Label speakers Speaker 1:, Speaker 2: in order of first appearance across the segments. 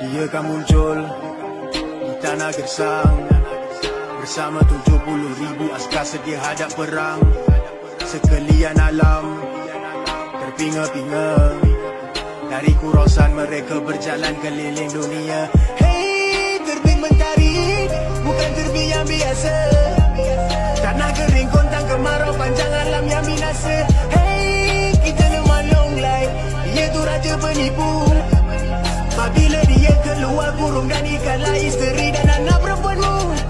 Speaker 1: Dia kan muncul di tanah gersang Bersama tujuh puluh ribu askar sedih hadap perang Sekalian alam terpinga-pinga Dari kurusan mereka berjalan keliling dunia Hey, terbit mentari bukan terbit yang biasa Tanah kering kontang kemarau panjang alam yang binasa Hey, kita lemah long life Ia tu raja penipu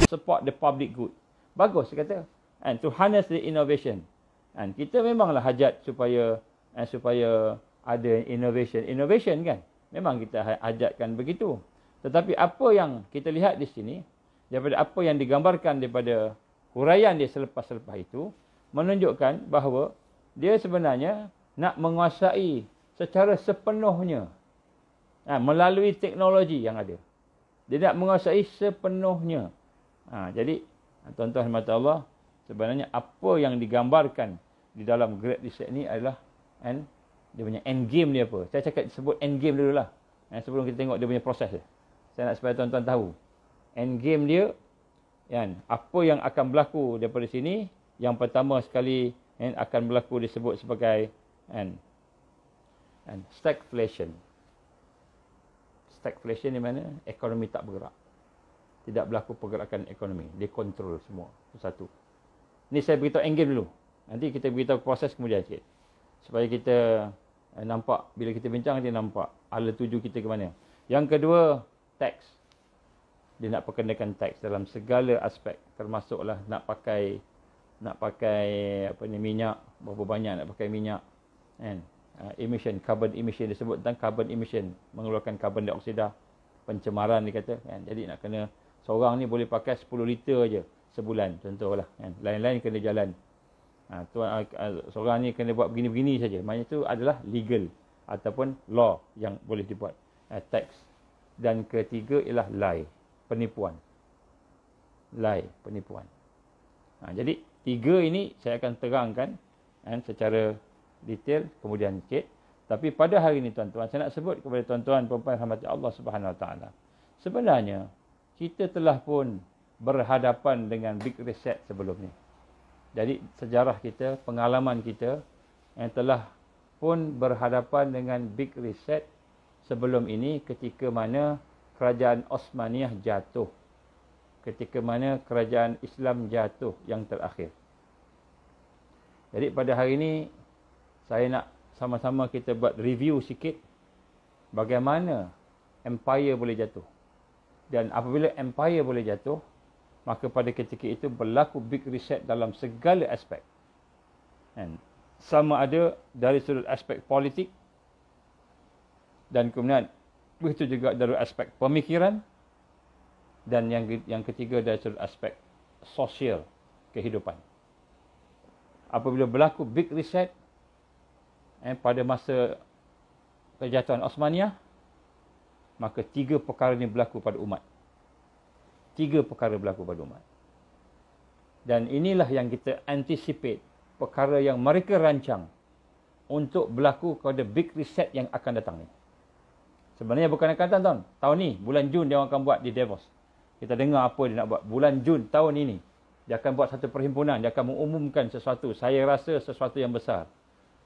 Speaker 1: Support the public good. Bagus saya kata. And to harness the innovation. And kita memanglah hajat supaya and eh, supaya ada innovation. Innovation kan? Memang kita ha- hajatkan begitu. Tetapi apa yang kita lihat di sini, daripada apa yang digambarkan daripada huraian dia selepas-selepas itu, menunjukkan bahawa dia sebenarnya nak menguasai secara sepenuhnya ha, melalui teknologi yang ada. Dia tidak menguasai sepenuhnya. Ha, jadi, tuan-tuan dan -tuan, Allah, sebenarnya apa yang digambarkan di dalam Great Reset ni adalah kan, dia punya end game dia apa. Saya cakap sebut end game dulu lah. Ha, sebelum kita tengok dia punya proses. Saya nak supaya tuan-tuan tahu. End game dia, kan, apa yang akan berlaku daripada sini, yang pertama sekali kan, akan berlaku disebut sebagai kan, and stagflation stagflation di mana ekonomi tak bergerak. Tidak berlaku pergerakan ekonomi. Dia kontrol semua. satu. Ini saya beritahu endgame dulu. Nanti kita beritahu proses kemudian sikit. Supaya kita eh, nampak, bila kita bincang nanti nampak ala tuju kita ke mana. Yang kedua, tax. Dia nak perkenakan tax dalam segala aspek. Termasuklah nak pakai nak pakai apa ni minyak berapa banyak nak pakai minyak kan Uh, emission carbon emission disebut tentang carbon emission mengeluarkan carbon dioksida pencemaran dia kata kan jadi nak kena seorang ni boleh pakai 10 liter aje sebulan contohlah kan lain-lain kena jalan ha, tuan uh, uh, seorang ni kena buat begini-begini saja Maksudnya tu adalah legal ataupun law yang boleh dibuat eh, tax dan ketiga ialah lie penipuan lie penipuan ha, jadi tiga ini saya akan terangkan kan secara detail kemudian cek tapi pada hari ini tuan-tuan saya nak sebut kepada tuan-tuan puan rahmat Allah Subhanahu Taala sebenarnya kita telah pun berhadapan dengan big reset sebelum ni jadi sejarah kita pengalaman kita yang telah pun berhadapan dengan big reset sebelum ini ketika mana kerajaan Osmaniyah jatuh ketika mana kerajaan Islam jatuh yang terakhir jadi pada hari ini saya nak sama-sama kita buat review sikit bagaimana empire boleh jatuh. Dan apabila empire boleh jatuh, maka pada ketika itu berlaku big reset dalam segala aspek. And sama ada dari sudut aspek politik dan kemudian begitu juga dari aspek pemikiran dan yang yang ketiga dari sudut aspek sosial kehidupan. Apabila berlaku big reset, eh, pada masa kejatuhan Osmaniyah maka tiga perkara ini berlaku pada umat tiga perkara berlaku pada umat dan inilah yang kita anticipate perkara yang mereka rancang untuk berlaku kepada big reset yang akan datang ni sebenarnya bukan akan datang tahun tahun ni bulan Jun dia akan buat di Davos kita dengar apa dia nak buat bulan Jun tahun ini dia akan buat satu perhimpunan dia akan mengumumkan sesuatu saya rasa sesuatu yang besar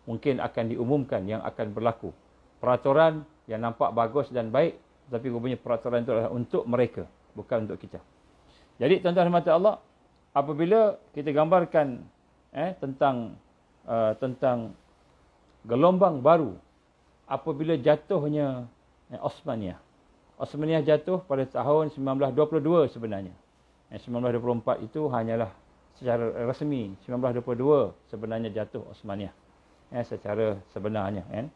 Speaker 1: mungkin akan diumumkan yang akan berlaku. Peraturan yang nampak bagus dan baik tapi rupanya peraturan itu adalah untuk mereka bukan untuk kita. Jadi tuan-tuan hormati Allah, apabila kita gambarkan eh tentang uh, tentang gelombang baru apabila jatuhnya eh, Osmania Osmaniyah jatuh pada tahun 1922 sebenarnya. Eh, 1924 itu hanyalah secara resmi 1922 sebenarnya jatuh Osmaniyah ya, secara sebenarnya kan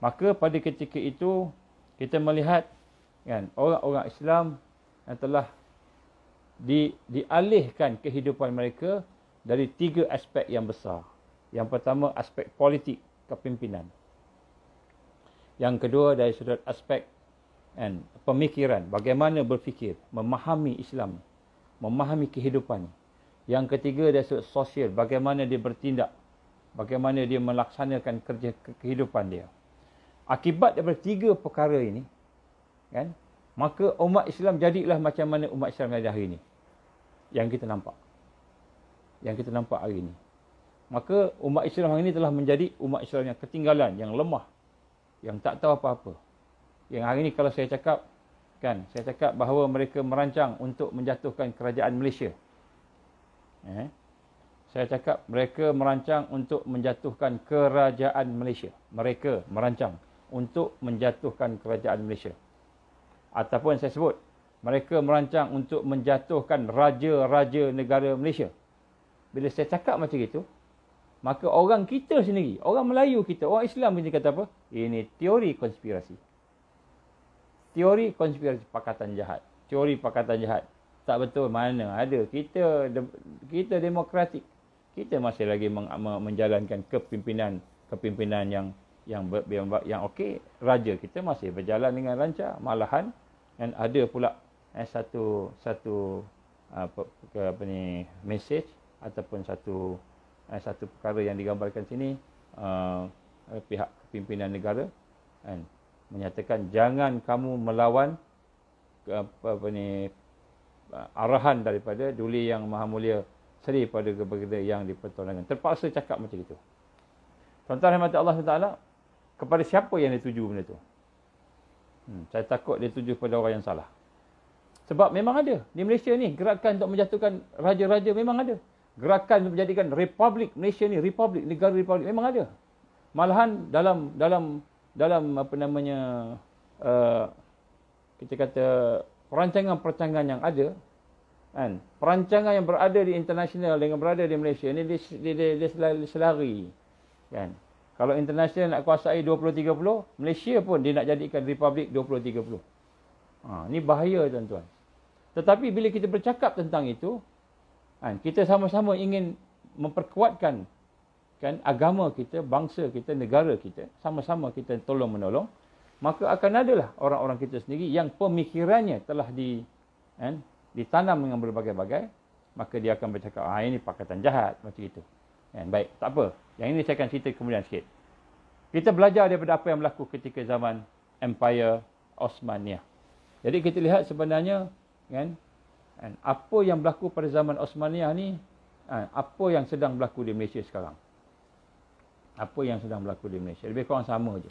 Speaker 1: maka pada ketika itu kita melihat kan orang-orang Islam yang telah di dialihkan kehidupan mereka dari tiga aspek yang besar yang pertama aspek politik kepimpinan yang kedua dari sudut aspek kan pemikiran bagaimana berfikir memahami Islam memahami kehidupan yang ketiga dari sudut sosial bagaimana dia bertindak bagaimana dia melaksanakan kerja kehidupan dia. Akibat daripada tiga perkara ini, kan, maka umat Islam jadilah macam mana umat Islam ada hari ini. Yang kita nampak. Yang kita nampak hari ini. Maka umat Islam hari ini telah menjadi umat Islam yang ketinggalan, yang lemah. Yang tak tahu apa-apa. Yang hari ini kalau saya cakap, kan, saya cakap bahawa mereka merancang untuk menjatuhkan kerajaan Malaysia. Eh? saya cakap mereka merancang untuk menjatuhkan kerajaan Malaysia. Mereka merancang untuk menjatuhkan kerajaan Malaysia. Ataupun saya sebut, mereka merancang untuk menjatuhkan raja-raja negara Malaysia. Bila saya cakap macam itu, maka orang kita sendiri, orang Melayu kita, orang Islam kita kata apa? Ini teori konspirasi. Teori konspirasi pakatan jahat. Teori pakatan jahat. Tak betul mana ada. Kita kita demokratik kita masih lagi menjalankan kepimpinan kepimpinan yang yang yang, yang okey raja kita masih berjalan dengan lancar malahan dan ada pula eh, satu satu apa, ah, apa ni message ataupun satu eh, satu perkara yang digambarkan sini uh, pihak kepimpinan negara kan menyatakan jangan kamu melawan apa, apa ni ah, arahan daripada duli yang maha mulia seri pada kepada yang dipertolongan. Terpaksa cakap macam itu. Tuan-tuan rahmat Allah SWT, kepada siapa yang dituju benda itu? Hmm, saya takut dia tuju kepada orang yang salah. Sebab memang ada. Di Malaysia ni, gerakan untuk menjatuhkan raja-raja memang ada. Gerakan untuk menjadikan republik Malaysia ni, republik, negara republik memang ada. Malahan dalam dalam dalam apa namanya uh, kita kata perancangan-perancangan yang ada kan perancangan yang berada di international dengan berada di Malaysia ni dia dia, dia, dia selari, selari kan kalau international nak kuasai 20-30, Malaysia pun dia nak jadikan republik 2030 ha ni bahaya tuan-tuan tetapi bila kita bercakap tentang itu kan kita sama-sama ingin memperkuatkan kan agama kita bangsa kita negara kita sama-sama kita tolong menolong maka akan adalah orang-orang kita sendiri yang pemikirannya telah di kan ditanam dengan berbagai-bagai, maka dia akan bercakap, ah ini pakatan jahat, macam itu. Dan baik, tak apa. Yang ini saya akan cerita kemudian sikit. Kita belajar daripada apa yang berlaku ketika zaman Empire Osmania. Jadi kita lihat sebenarnya, kan, dan apa yang berlaku pada zaman Osmania ni, kan, apa yang sedang berlaku di Malaysia sekarang. Apa yang sedang berlaku di Malaysia. Lebih kurang sama aja,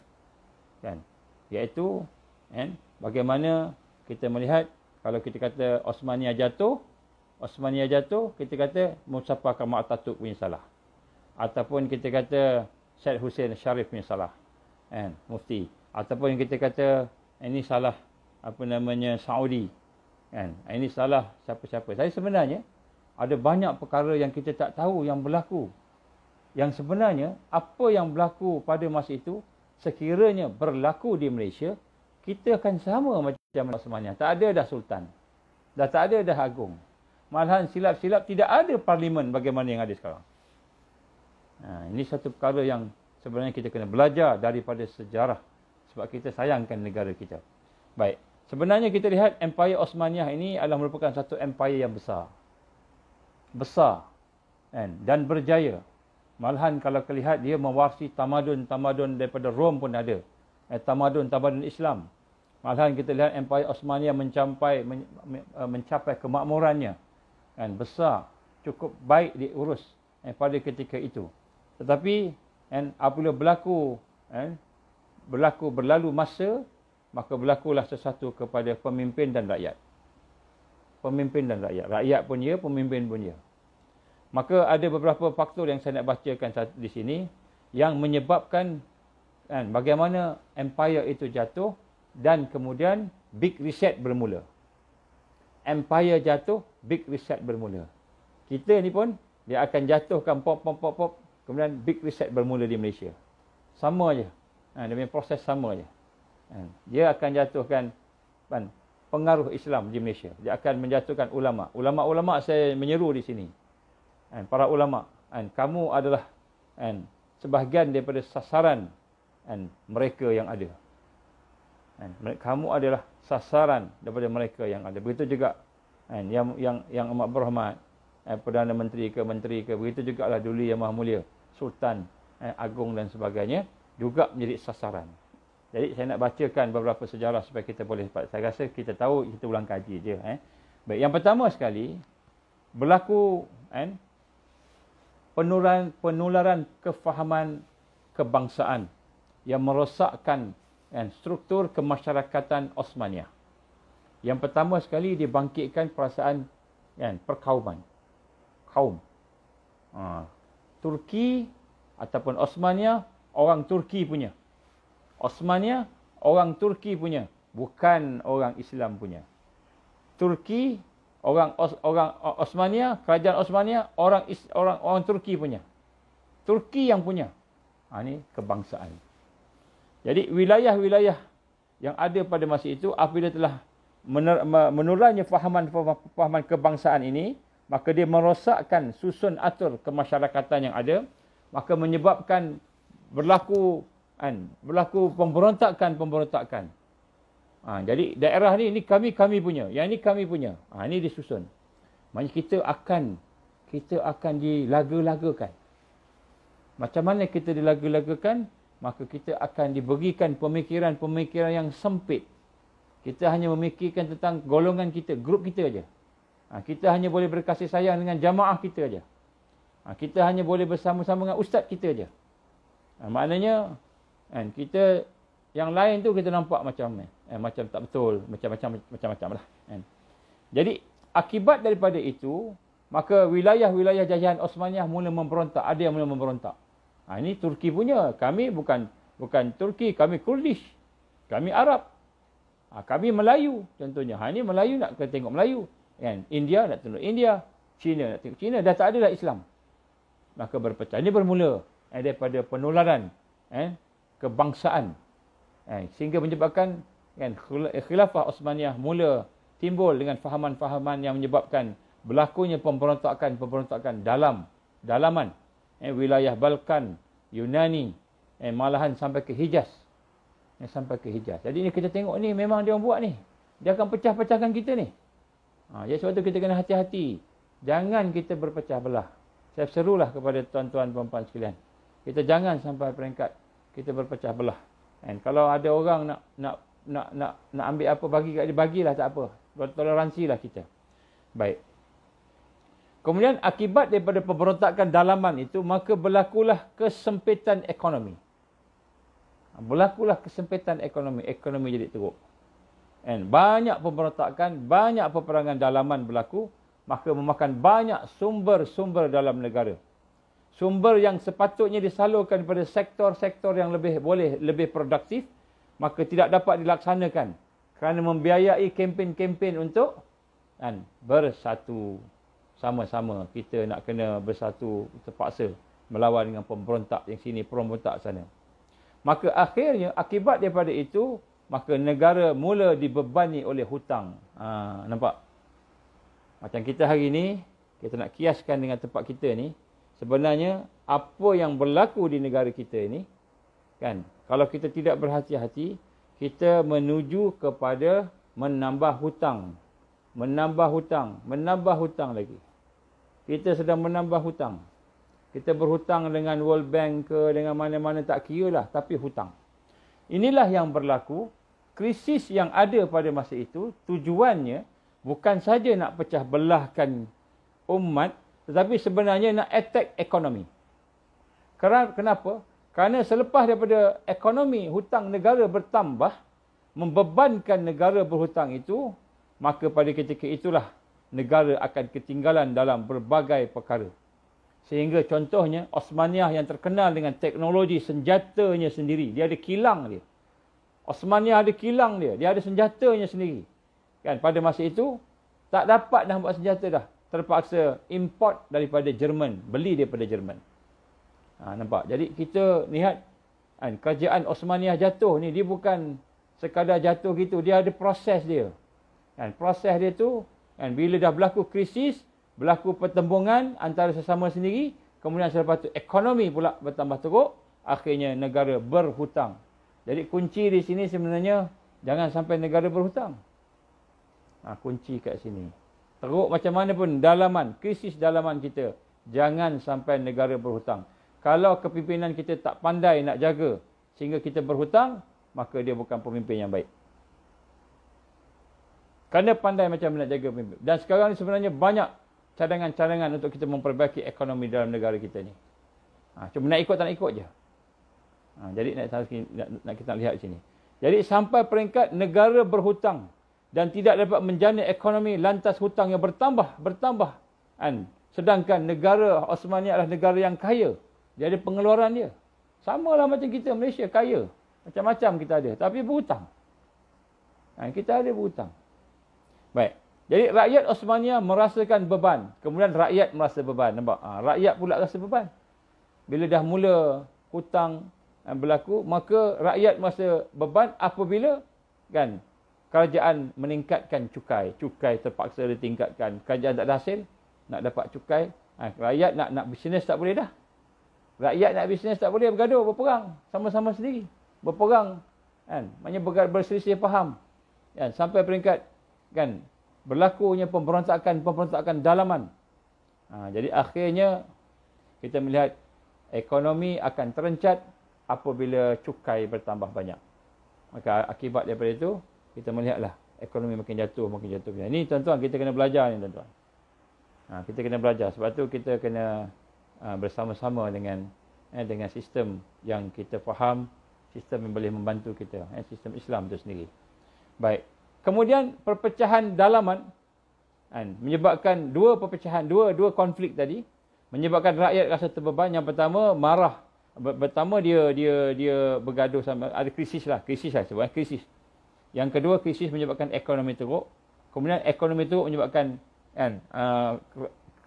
Speaker 1: Kan? Iaitu, kan, bagaimana kita melihat kalau kita kata Osmania jatuh, Osmania jatuh, kita kata Mustafa Kamal Atatürk punya salah. Ataupun kita kata Syed Hussein Sharif punya salah. and mufti. Ataupun kita kata ini salah apa namanya Saudi. and ini salah siapa-siapa. Saya sebenarnya ada banyak perkara yang kita tak tahu yang berlaku. Yang sebenarnya apa yang berlaku pada masa itu sekiranya berlaku di Malaysia, kita akan sama macam macam mana Tak ada dah sultan. Dah tak ada dah agung. Malahan silap-silap tidak ada parlimen bagaimana yang ada sekarang. Ha, ini satu perkara yang sebenarnya kita kena belajar daripada sejarah. Sebab kita sayangkan negara kita. Baik. Sebenarnya kita lihat Empire Osmaniyah ini adalah merupakan satu empire yang besar. Besar. And, dan berjaya. Malahan kalau kita lihat dia mewarisi tamadun-tamadun daripada Rom pun ada. Eh, tamadun-tamadun Islam. Malahan kita lihat Empire Osmania mencapai uh, mencapai kemakmurannya kan besar cukup baik diurus eh, pada ketika itu. Tetapi kan apabila berlaku kan berlaku berlalu masa maka berlakulah sesuatu kepada pemimpin dan rakyat. Pemimpin dan rakyat. Rakyat pun ya, pemimpin pun ya. Maka ada beberapa faktor yang saya nak bacakan di sini yang menyebabkan kan, bagaimana empire itu jatuh dan kemudian big reset bermula. Empire jatuh, big reset bermula. Kita ni pun dia akan jatuhkan pop pop pop pop kemudian big reset bermula di Malaysia. Sama aja. Ha, dia punya proses sama aja. Ha, dia akan jatuhkan kan, pengaruh Islam di Malaysia. Dia akan menjatuhkan ulama. Ulama-ulama saya menyeru di sini. Ha, para ulama, ha, kamu adalah kan, sebahagian daripada sasaran kan, mereka yang ada. Kan? kamu adalah sasaran daripada mereka yang ada begitu juga kan, yang yang yang amat berhormat eh, perdana menteri ke menteri ke begitu juga jugalah duli yang maha mulia sultan eh, agung dan sebagainya juga menjadi sasaran jadi saya nak bacakan beberapa sejarah supaya kita boleh sebab saya rasa kita tahu kita ulang kaji je eh. Baik, yang pertama sekali berlaku eh, kan, penularan penularan kefahaman kebangsaan yang merosakkan dan struktur kemasyarakatan Osmania. Yang pertama sekali dibangkitkan perasaan kan, perkauman. Kaum. Ha. Turki ataupun Osmania, orang Turki punya. Osmania, orang Turki punya. Bukan orang Islam punya. Turki, orang Os orang Osmania, kerajaan Osmania, orang, orang orang Turki punya. Turki yang punya. Ha, ini kebangsaan. Jadi wilayah-wilayah yang ada pada masa itu apabila telah mener- menurunnya fahaman fahaman kebangsaan ini, maka dia merosakkan susun atur kemasyarakatan yang ada, maka menyebabkan berlaku kan, berlaku pemberontakan pemberontakan. Ha, jadi daerah ni ini kami kami punya, yang ini kami punya. Ha, ini disusun. Maksudnya kita akan kita akan dilaga-lagakan. Macam mana kita dilaga-lagakan? maka kita akan diberikan pemikiran-pemikiran yang sempit. Kita hanya memikirkan tentang golongan kita, grup kita saja. Ha, kita hanya boleh berkasih sayang dengan jamaah kita saja. Ha, kita hanya boleh bersama-sama dengan ustaz kita saja. Ha, maknanya, kan, kita yang lain tu kita nampak macam eh, macam tak betul, macam-macam macam-macam lah. Kan. Jadi, akibat daripada itu, maka wilayah-wilayah jajahan Osmaniyah mula memberontak. Ada yang mula memberontak. Ha, ini Turki punya. Kami bukan bukan Turki. Kami Kurdish. Kami Arab. Ha, kami Melayu contohnya. Ha, ini Melayu nak kena tengok Melayu. Kan? India nak tengok India. China nak tengok China. Dah tak ada lah Islam. Maka berpecah. Ini bermula eh, daripada penularan eh, kebangsaan. Eh, sehingga menyebabkan kan, eh, khilafah Osmaniyah mula timbul dengan fahaman-fahaman yang menyebabkan berlakunya pemberontakan-pemberontakan dalam dalaman eh, wilayah Balkan, Yunani, eh, malahan sampai ke Hijaz. Eh, sampai ke Hijaz. Jadi ni kita tengok ni memang dia orang buat ni. Dia akan pecah-pecahkan kita ni. Ha, jadi sebab tu kita kena hati-hati. Jangan kita berpecah belah. Saya serulah kepada tuan-tuan puan-puan sekalian. Kita jangan sampai peringkat kita berpecah belah. And kalau ada orang nak nak nak nak nak ambil apa bagi kat dia bagilah tak apa. Toleransi lah kita. Baik. Kemudian akibat daripada pemberontakan dalaman itu, maka berlakulah kesempitan ekonomi. Berlakulah kesempitan ekonomi. Ekonomi jadi teruk. And banyak pemberontakan, banyak peperangan dalaman berlaku, maka memakan banyak sumber-sumber dalam negara. Sumber yang sepatutnya disalurkan pada sektor-sektor yang lebih boleh lebih produktif, maka tidak dapat dilaksanakan kerana membiayai kempen-kempen untuk dan bersatu sama-sama kita nak kena bersatu terpaksa melawan dengan pemberontak yang sini, pemberontak sana. Maka akhirnya akibat daripada itu, maka negara mula dibebani oleh hutang. Ha, nampak? Macam kita hari ini, kita nak kiaskan dengan tempat kita ni. Sebenarnya, apa yang berlaku di negara kita ini, kan? Kalau kita tidak berhati-hati, kita menuju kepada menambah hutang. Menambah hutang. Menambah hutang lagi kita sedang menambah hutang. Kita berhutang dengan World Bank ke dengan mana-mana tak kira lah tapi hutang. Inilah yang berlaku. Krisis yang ada pada masa itu tujuannya bukan saja nak pecah belahkan umat tetapi sebenarnya nak attack ekonomi. Kenapa? Kerana selepas daripada ekonomi hutang negara bertambah membebankan negara berhutang itu maka pada ketika itulah negara akan ketinggalan dalam berbagai perkara. Sehingga contohnya Osmaniyah yang terkenal dengan teknologi senjatanya sendiri. Dia ada kilang dia. Osmaniyah ada kilang dia. Dia ada senjatanya sendiri. Kan pada masa itu tak dapat dah buat senjata dah. Terpaksa import daripada Jerman. Beli daripada Jerman. Ha, nampak? Jadi kita lihat kan, kerajaan Osmaniyah jatuh ni. Dia bukan sekadar jatuh gitu. Dia ada proses dia. Kan, proses dia tu dan bila dah berlaku krisis, berlaku pertembungan antara sesama sendiri, kemudian selepas itu ekonomi pula bertambah teruk, akhirnya negara berhutang. Jadi kunci di sini sebenarnya, jangan sampai negara berhutang. Ha, kunci kat sini. Teruk macam mana pun, dalaman, krisis dalaman kita. Jangan sampai negara berhutang. Kalau kepimpinan kita tak pandai nak jaga sehingga kita berhutang, maka dia bukan pemimpin yang baik. Kerana pandai macam nak jaga pemimpin. Dan sekarang ni sebenarnya banyak cadangan-cadangan untuk kita memperbaiki ekonomi dalam negara kita ni. Ha, cuma nak ikut tak nak ikut je. Ha, jadi nak, nak, nak kita lihat sini. Jadi sampai peringkat negara berhutang dan tidak dapat menjana ekonomi lantas hutang yang bertambah, bertambah. Kan? Sedangkan negara Osmani adalah negara yang kaya. Jadi ada pengeluaran dia. Sama lah macam kita Malaysia, kaya. Macam-macam kita ada. Tapi berhutang. Kan? Kita ada berhutang. Baik. Jadi rakyat Osmania merasakan beban. Kemudian rakyat merasa beban. Nampak? Ha, rakyat pula rasa beban. Bila dah mula hutang berlaku, maka rakyat merasa beban apabila kan kerajaan meningkatkan cukai. Cukai terpaksa ditingkatkan. Kerajaan tak ada hasil. Nak dapat cukai. Ha, rakyat nak nak bisnes tak boleh dah. Rakyat nak bisnes tak boleh bergaduh, berperang. Sama-sama sendiri. Berperang. Kan? Maksudnya berselisih faham. Kan? Sampai peringkat kan berlakunya pemberontakan-pemberontakan dalaman. Ha, jadi akhirnya kita melihat ekonomi akan terencat apabila cukai bertambah banyak. Maka akibat daripada itu kita melihatlah ekonomi makin jatuh makin jatuh. Ini tuan-tuan kita kena belajar ni tuan-tuan. Ha, kita kena belajar sebab tu kita kena ha, bersama-sama dengan eh, dengan sistem yang kita faham, sistem yang boleh membantu kita, eh, sistem Islam itu sendiri. Baik. Kemudian perpecahan dalaman kan, menyebabkan dua perpecahan, dua dua konflik tadi menyebabkan rakyat rasa terbeban. Yang pertama marah. Pertama dia dia dia bergaduh sama ada krisis lah, krisis lah sebab krisis. Yang kedua krisis menyebabkan ekonomi teruk. Kemudian ekonomi teruk menyebabkan kan uh,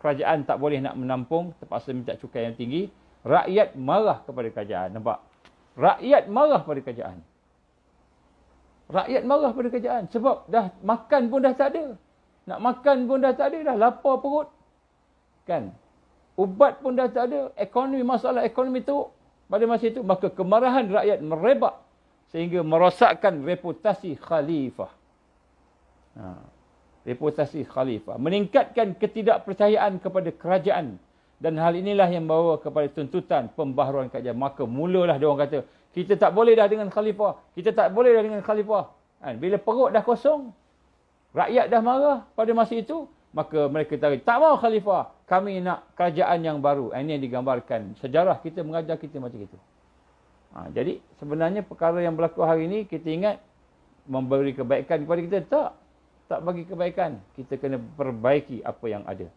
Speaker 1: kerajaan tak boleh nak menampung terpaksa minta cukai yang tinggi. Rakyat marah kepada kerajaan. Nampak? Rakyat marah kepada kerajaan rakyat marah pada kerajaan sebab dah makan pun dah tak ada. Nak makan pun dah tak ada dah lapar perut. Kan? Ubat pun dah tak ada, ekonomi masalah ekonomi tu pada masa itu maka kemarahan rakyat merebak sehingga merosakkan reputasi khalifah. Ha. Reputasi khalifah meningkatkan ketidakpercayaan kepada kerajaan dan hal inilah yang bawa kepada tuntutan pembaharuan kerajaan maka mulalah dia orang kata kita tak boleh dah dengan khalifah. Kita tak boleh dah dengan khalifah. Kan? Bila perut dah kosong, rakyat dah marah pada masa itu, maka mereka tarik, tak mau khalifah. Kami nak kerajaan yang baru. Ini yang digambarkan. Sejarah kita mengajar kita macam itu. Ha, jadi sebenarnya perkara yang berlaku hari ini, kita ingat memberi kebaikan kepada kita. Tak. Tak bagi kebaikan. Kita kena perbaiki apa yang ada.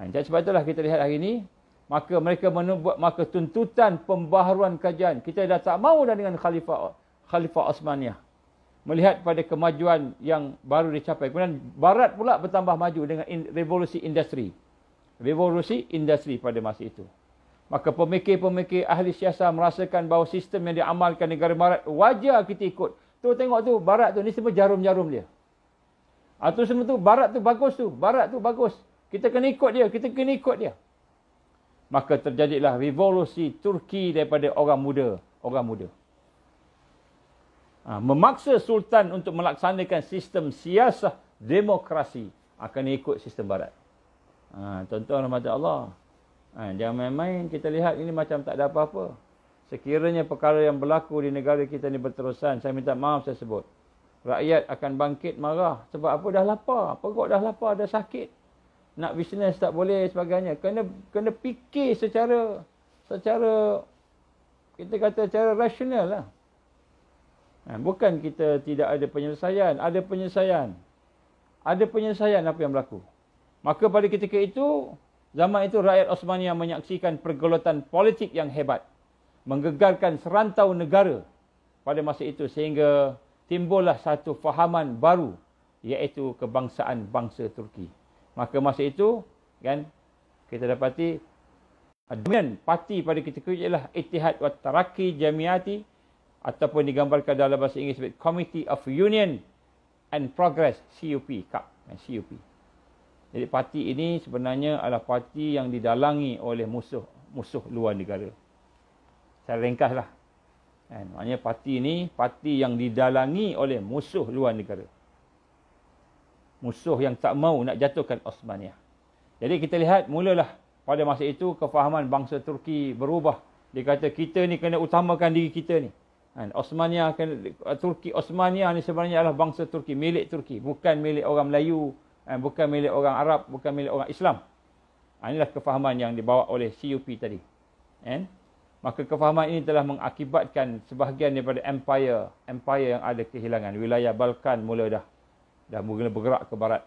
Speaker 1: Ha, sebab itulah kita lihat hari ini, maka mereka menubuat, maka tuntutan pembaharuan kajian kita dah tak mau dah dengan khalifah khalifah Osmaniyah melihat pada kemajuan yang baru dicapai kemudian barat pula bertambah maju dengan in, revolusi industri revolusi industri pada masa itu maka pemikir-pemikir ahli siasat merasakan bahawa sistem yang diamalkan negara barat wajar kita ikut tu tengok tu barat tu ni semua jarum-jarum dia atau ah, semua tu barat tu bagus tu barat tu bagus kita kena ikut dia kita kena ikut dia maka terjadilah revolusi Turki daripada orang muda, orang muda. Ha, memaksa sultan untuk melaksanakan sistem siasah demokrasi akan ikut sistem barat. Ha, tuan-tuan rahmat Allah. Ha, jangan main-main kita lihat ini macam tak ada apa-apa. Sekiranya perkara yang berlaku di negara kita ni berterusan, saya minta maaf saya sebut. Rakyat akan bangkit marah sebab apa dah lapar, perut dah lapar, dah sakit nak bisnes tak boleh sebagainya kena kena fikir secara secara kita kata secara rasional lah ha, bukan kita tidak ada penyelesaian ada penyelesaian ada penyelesaian apa yang berlaku maka pada ketika itu zaman itu rakyat Osmania menyaksikan pergolotan politik yang hebat menggegarkan serantau negara pada masa itu sehingga timbullah satu fahaman baru iaitu kebangsaan bangsa Turki maka masa itu kan kita dapati ah, dominan parti pada ketika itu ialah Ittihad wa Taraki Jamiati ataupun digambarkan dalam bahasa Inggeris sebagai Committee of Union and Progress CUP CUP eh, CUP jadi parti ini sebenarnya adalah parti yang didalangi oleh musuh musuh luar negara. Saya ringkaslah. Kan? Maknanya parti ini parti yang didalangi oleh musuh luar negara musuh yang tak mau nak jatuhkan Osmaniyah. Jadi kita lihat mulalah pada masa itu kefahaman bangsa Turki berubah. Dia kata kita ni kena utamakan diri kita ni. Kan Osmaniyah Turki Osmaniyah ni sebenarnya adalah bangsa Turki, milik Turki, bukan milik orang Melayu, eh, bukan milik orang Arab, bukan milik orang Islam. Ha, inilah kefahaman yang dibawa oleh CUP tadi. Kan? Maka kefahaman ini telah mengakibatkan sebahagian daripada empire, empire yang ada kehilangan wilayah Balkan mula dah dah mula bergerak ke barat.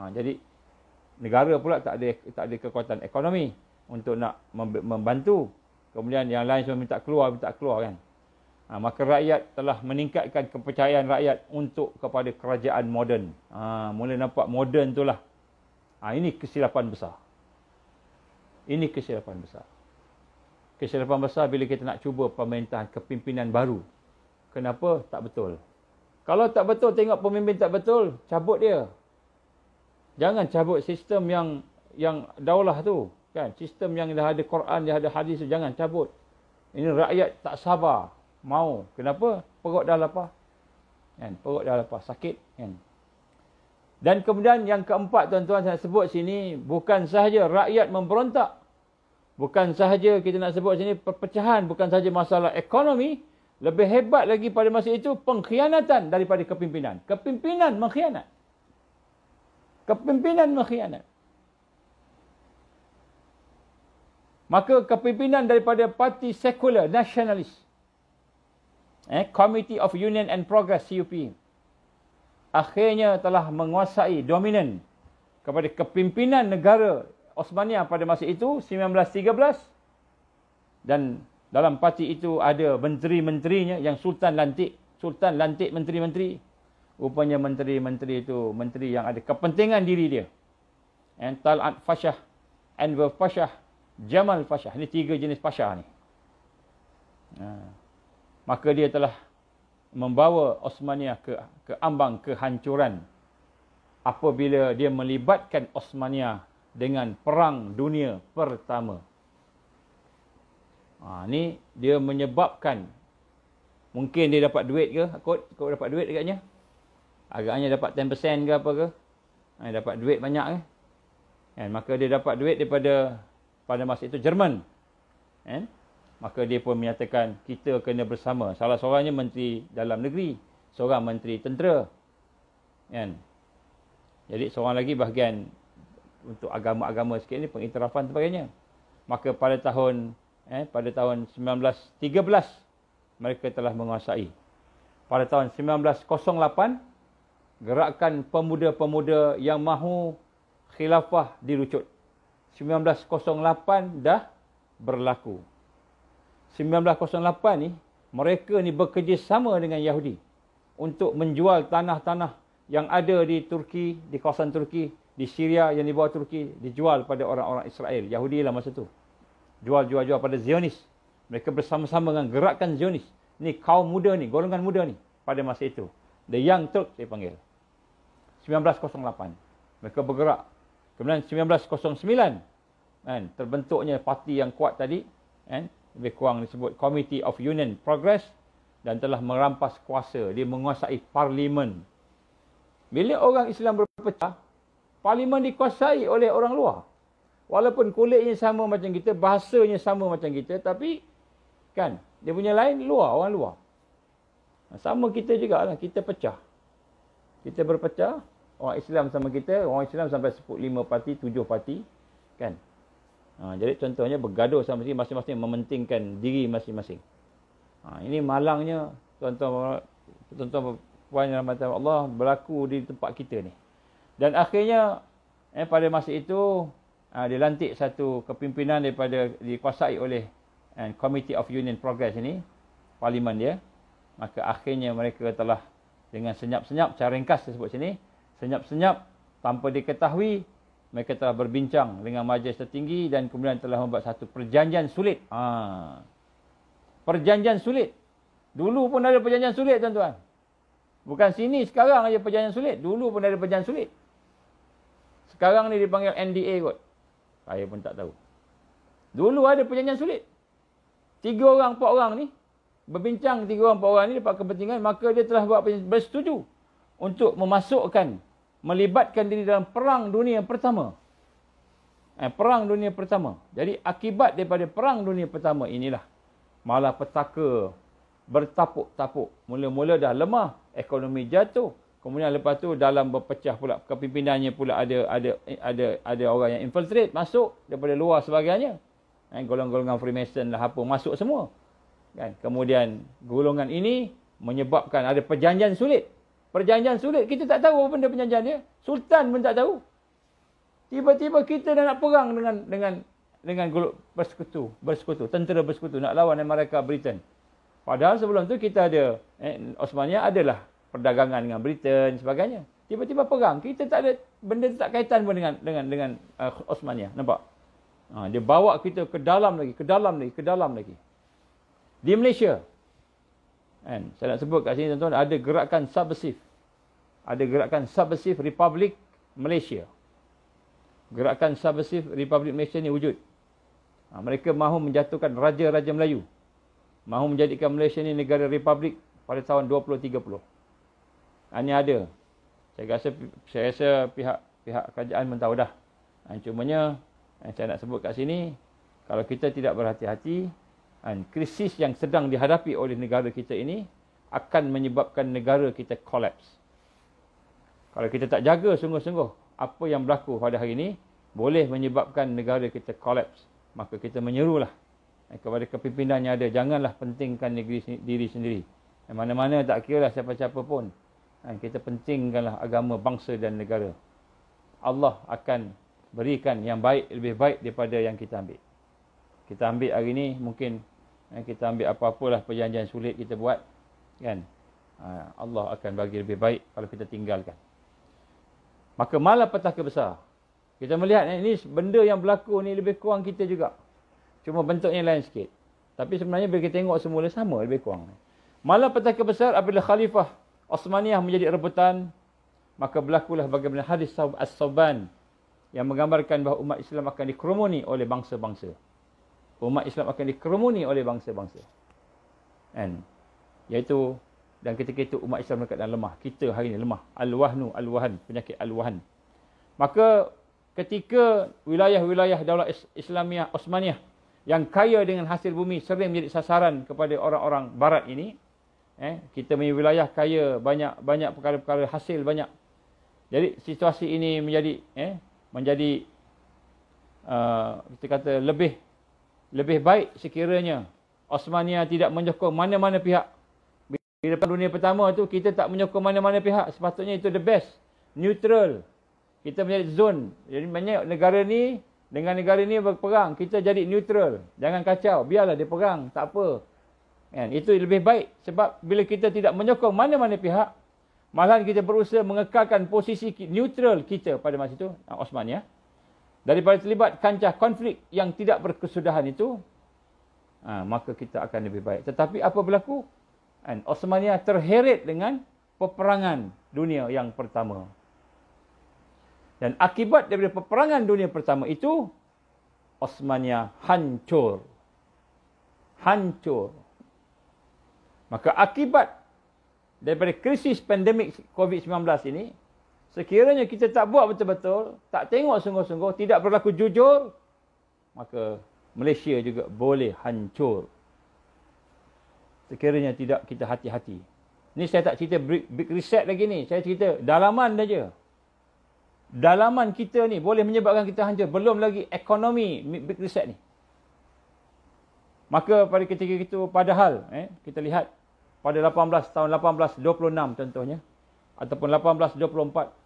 Speaker 1: Ha, jadi negara pula tak ada tak ada kekuatan ekonomi untuk nak membantu. Kemudian yang lain semua minta keluar, minta keluar kan. Ha, maka rakyat telah meningkatkan kepercayaan rakyat untuk kepada kerajaan moden. Ha, mula nampak moden tu lah. Ha, ini kesilapan besar. Ini kesilapan besar. Kesilapan besar bila kita nak cuba pemerintahan kepimpinan baru. Kenapa? Tak betul. Kalau tak betul tengok pemimpin tak betul, cabut dia. Jangan cabut sistem yang yang daulah tu, kan? Sistem yang dah ada Quran, dah ada hadis tu jangan cabut. Ini rakyat tak sabar mau. Kenapa? Perut dah lapar. Kan? Perut dah lapar, sakit, kan? Dan kemudian yang keempat tuan-tuan saya sebut sini, bukan sahaja rakyat memberontak. Bukan sahaja kita nak sebut sini perpecahan, bukan sahaja masalah ekonomi. Lebih hebat lagi pada masa itu pengkhianatan daripada kepimpinan. Kepimpinan mengkhianat. Kepimpinan mengkhianat. Maka kepimpinan daripada parti sekular, nasionalis. Eh, Committee of Union and Progress, CUP. Akhirnya telah menguasai dominan kepada kepimpinan negara Osmania pada masa itu, 1913. Dan dalam parti itu ada menteri-menterinya yang sultan lantik. Sultan lantik menteri-menteri. Rupanya menteri-menteri itu menteri yang ada kepentingan diri dia. Talat Fashah, Enver Fashah, Jamal Fashah. Ini tiga jenis Fashah ni. Ha. Maka dia telah membawa Osmania ke, ke ambang kehancuran. Apabila dia melibatkan Osmania dengan Perang Dunia Pertama. Ha, ni dia menyebabkan mungkin dia dapat duit ke kot kau dapat duit dekatnya agaknya dapat 10% ke apa ke ha, dapat duit banyak ke kan maka dia dapat duit daripada pada masa itu Jerman kan maka dia pun menyatakan kita kena bersama salah seorangnya menteri dalam negeri seorang menteri tentera kan jadi seorang lagi bahagian untuk agama-agama sikit ni pengiktirafan sebagainya maka pada tahun eh, pada tahun 1913 mereka telah menguasai. Pada tahun 1908 gerakan pemuda-pemuda yang mahu khilafah dirucut. 1908 dah berlaku. 1908 ni mereka ni bekerjasama dengan Yahudi untuk menjual tanah-tanah yang ada di Turki, di kawasan Turki, di Syria yang di bawah Turki dijual pada orang-orang Israel, Yahudi lah masa tu jual-jual jual pada Zionis. Mereka bersama-sama dengan gerakan Zionis. Ni kaum muda ni, golongan muda ni pada masa itu. The Young Turk saya panggil. 1908. Mereka bergerak. Kemudian 1909 kan, terbentuknya parti yang kuat tadi kan, lebih kurang disebut Committee of Union Progress dan telah merampas kuasa. Dia menguasai parlimen. Bila orang Islam berpecah, parlimen dikuasai oleh orang luar. Walaupun kulitnya sama macam kita, bahasanya sama macam kita, tapi kan, dia punya lain luar, orang luar. Ha, sama kita juga lah, kita pecah. Kita berpecah, orang Islam sama kita, orang Islam sampai sepuluh, lima parti, tujuh parti, kan. Ha, jadi contohnya bergaduh sama sini, masing-masing mementingkan diri masing-masing. Ha, ini malangnya, tuan-tuan puan yang rahmatan Allah, berlaku di tempat kita ni. Dan akhirnya, eh, pada masa itu, uh, ah, dilantik satu kepimpinan daripada dikuasai oleh and eh, Committee of Union Progress ini parlimen dia maka akhirnya mereka telah dengan senyap-senyap cara ringkas disebut sini senyap-senyap tanpa diketahui mereka telah berbincang dengan majlis tertinggi dan kemudian telah membuat satu perjanjian sulit ha. perjanjian sulit dulu pun ada perjanjian sulit tuan-tuan bukan sini sekarang aja perjanjian sulit dulu pun ada perjanjian sulit sekarang ni dipanggil NDA kot saya pun tak tahu. Dulu ada perjanjian sulit. Tiga orang, empat orang ni. Berbincang tiga orang, empat orang ni dapat kepentingan. Maka dia telah buat Bersetuju. Untuk memasukkan. Melibatkan diri dalam perang dunia pertama. Eh, perang dunia pertama. Jadi akibat daripada perang dunia pertama inilah. Malah petaka bertapuk-tapuk. Mula-mula dah lemah. Ekonomi jatuh. Kemudian lepas tu dalam berpecah pula kepimpinannya pula ada ada ada ada orang yang infiltrate masuk daripada luar sebagainya. Kan golongan-golongan Freemason lah apa masuk semua. Kan? Kemudian golongan ini menyebabkan ada perjanjian sulit. Perjanjian sulit kita tak tahu apa benda perjanjian dia. Sultan pun tak tahu. Tiba-tiba kita dah nak perang dengan dengan dengan bersekutu, bersekutu, tentera bersekutu nak lawan mereka Britain. Padahal sebelum tu kita ada eh, Osmania adalah perdagangan dengan Britain sebagainya. Tiba-tiba perang. Kita tak ada benda tak kaitan pun dengan dengan dengan uh, Osmania. Ya. Nampak? Ha, dia bawa kita ke dalam lagi, ke dalam lagi, ke dalam lagi. Di Malaysia. And saya nak sebut kat sini tuan-tuan ada gerakan subversif. Ada gerakan subversif Republik Malaysia. Gerakan subversif Republik Malaysia ni wujud. Ha, mereka mahu menjatuhkan raja-raja Melayu. Mahu menjadikan Malaysia ni negara republik pada tahun 2030. Ini ada. Saya rasa saya rasa pihak pihak kerajaan mentahu dah. Dan ha, cumanya yang saya nak sebut kat sini kalau kita tidak berhati-hati dan ha, krisis yang sedang dihadapi oleh negara kita ini akan menyebabkan negara kita kolaps. Kalau kita tak jaga sungguh-sungguh apa yang berlaku pada hari ini boleh menyebabkan negara kita kolaps. Maka kita menyerulah ha, kepada kepimpinan yang ada. Janganlah pentingkan negeri diri sendiri. mana-mana tak kira lah siapa-siapa pun. Ha, kita pentingkanlah agama bangsa dan negara. Allah akan berikan yang baik, lebih baik daripada yang kita ambil. Kita ambil hari ini mungkin eh, kita ambil apa-apalah perjanjian sulit kita buat. kan ha, Allah akan bagi lebih baik kalau kita tinggalkan. Maka malah petaka besar. Kita melihat ini eh, benda yang berlaku ni lebih kurang kita juga. Cuma bentuknya lain sikit. Tapi sebenarnya bila kita tengok semula sama lebih kurang. Malah petaka besar apabila khalifah Osmaniyah menjadi rebutan, maka berlakulah bagaimana hadis As-Sawban yang menggambarkan bahawa umat Islam akan dikerumuni oleh bangsa-bangsa. Umat Islam akan dikerumuni oleh bangsa-bangsa. Kan? Iaitu, dan ketika itu umat Islam dekat dalam lemah. Kita hari ini lemah. Al-Wahnu, Al-Wahan. Penyakit Al-Wahan. Maka ketika wilayah-wilayah daulah Islamiyah Osmaniyah yang kaya dengan hasil bumi sering menjadi sasaran kepada orang-orang barat ini, eh kita punya wilayah kaya banyak banyak perkara-perkara hasil banyak jadi situasi ini menjadi eh menjadi uh, kata lebih lebih baik sekiranya Osmania tidak menyokong mana-mana pihak bila dunia pertama tu kita tak menyokong mana-mana pihak sepatutnya itu the best neutral kita menjadi zone jadi banyak negara ni dengan negara ni berperang kita jadi neutral jangan kacau biarlah dia perang tak apa dan itu lebih baik sebab bila kita tidak menyokong mana-mana pihak, malahan kita berusaha mengekalkan posisi neutral kita pada masa itu, ah, Osman ya. Daripada terlibat kancah konflik yang tidak berkesudahan itu, ha, maka kita akan lebih baik. Tetapi apa berlaku? Dan Osmania terheret dengan peperangan dunia yang pertama. Dan akibat daripada peperangan dunia pertama itu, Osmania hancur. Hancur. Maka akibat daripada krisis pandemik COVID-19 ini, sekiranya kita tak buat betul-betul, tak tengok sungguh-sungguh, tidak berlaku jujur, maka Malaysia juga boleh hancur. Sekiranya tidak kita hati-hati. Ini saya tak cerita big, big reset lagi ni. Saya cerita dalaman saja. Dalaman kita ni boleh menyebabkan kita hancur. Belum lagi ekonomi big reset ni. Maka pada ketika itu padahal eh, kita lihat pada 18 tahun 1826 contohnya ataupun 1824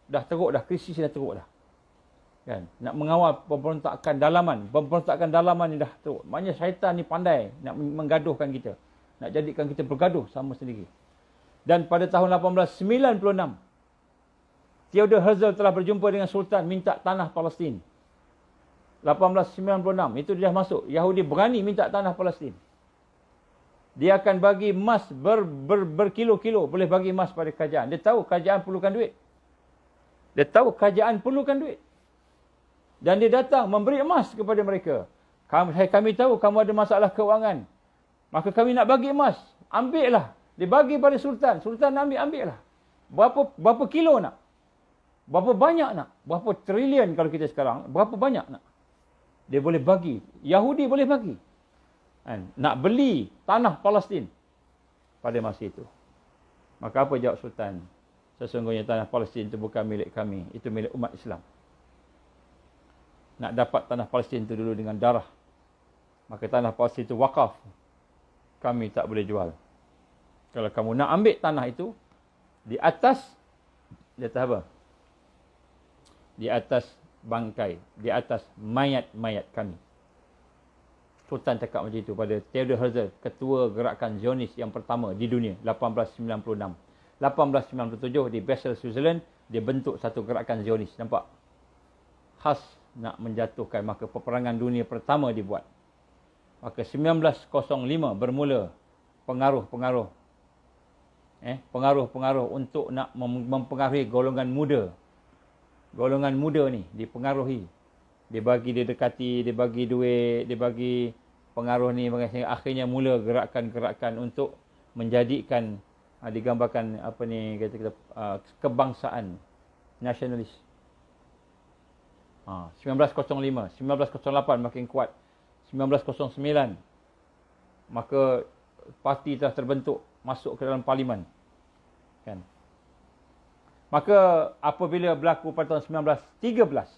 Speaker 1: dah teruk dah krisis dah teruk dah. Kan? Nak mengawal pemberontakan dalaman, pemberontakan dalaman ni dah teruk. Maknanya syaitan ni pandai nak menggaduhkan kita, nak jadikan kita bergaduh sama sendiri. Dan pada tahun 1896 Theodore Herzl telah berjumpa dengan Sultan minta tanah Palestin. 1896 itu dia masuk Yahudi berani minta tanah Palestin. Dia akan bagi emas ber, ber, berkilo-kilo boleh bagi emas pada kerajaan. Dia tahu kerajaan perlukan duit. Dia tahu kerajaan perlukan duit. Dan dia datang memberi emas kepada mereka. Kami kami tahu kamu ada masalah kewangan. Maka kami nak bagi emas. Ambil lah. Dia bagi pada sultan. Sultan nak ambil lah. Berapa berapa kilo nak? Berapa banyak nak? Berapa trilion kalau kita sekarang? Berapa banyak nak? dia boleh bagi. Yahudi boleh bagi. Kan? Nak beli tanah Palestin pada masa itu. Maka apa jawab Sultan? Sesungguhnya tanah Palestin itu bukan milik kami. Itu milik umat Islam. Nak dapat tanah Palestin itu dulu dengan darah. Maka tanah Palestin itu wakaf. Kami tak boleh jual. Kalau kamu nak ambil tanah itu, di atas, di atas apa? Di atas bangkai di atas mayat-mayat kami. Sultan cakap macam itu pada Theodore Herzl, ketua gerakan Zionis yang pertama di dunia 1896. 1897 di Basel, Switzerland, dia bentuk satu gerakan Zionis. Nampak? Khas nak menjatuhkan maka peperangan dunia pertama dibuat. Maka 1905 bermula pengaruh-pengaruh eh pengaruh-pengaruh untuk nak mempengaruhi golongan muda golongan muda ni dipengaruhi. Dia bagi dia dekati, dia bagi duit, dia bagi pengaruh ni akhirnya mula gerakan-gerakan untuk menjadikan ah, digambarkan apa ni kata kita ah, kebangsaan nasionalis. Ha, 1905, 1908 makin kuat. 1909 maka parti telah terbentuk masuk ke dalam parlimen. 1910 Maka apabila berlaku pada tahun 1913,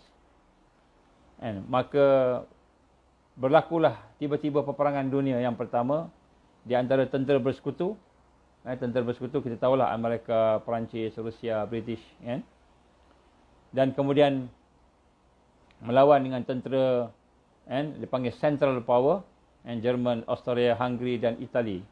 Speaker 1: and maka berlakulah tiba-tiba peperangan dunia yang pertama di antara tentera bersekutu. Eh, tentera bersekutu kita tahulah Amerika, Perancis, Rusia, British. Eh? Dan kemudian melawan dengan tentera eh, dipanggil Central Power. Eh, Jerman, Austria, Hungary dan Itali.